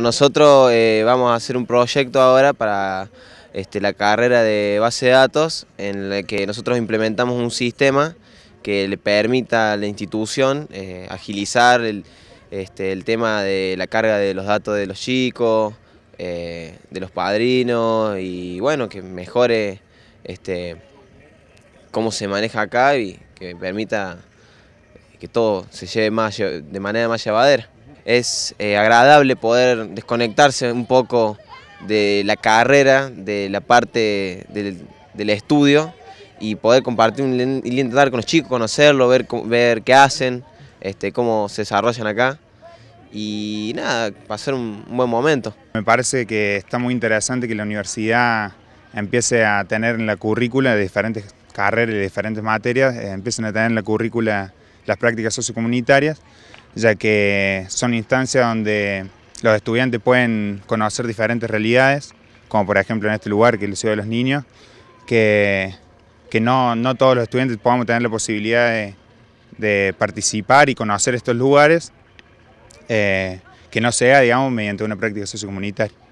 Nosotros eh, vamos a hacer un proyecto ahora para este, la carrera de base de datos en la que nosotros implementamos un sistema que le permita a la institución eh, agilizar este, el, tema de la carga de los datos de los chicos, eh, de los padrinos y bueno, que mejore este, cómo se maneja acá y que permita que todo se lleve de manera más llevadera es eh, agradable poder desconectarse un poco de la carrera, de la parte del, del estudio y poder compartir y intentar con los chicos, conocerlo, ver, ver qué hacen, este, cómo se desarrollan acá y nada, pasar un, un buen momento. Me parece que está muy interesante que la universidad empiece a tener en la currícula de diferentes carreras y de diferentes materias, eh, empiecen a tener en la currícula las prácticas sociocomunitarias ya que son instancias donde los estudiantes pueden conocer diferentes realidades, como por ejemplo en este lugar que es el Ciudad de los Niños, que, no, todos los estudiantes podamos tener la posibilidad de, participar y conocer estos lugares, eh, que no sea, digamos, mediante una práctica sociocomunitaria.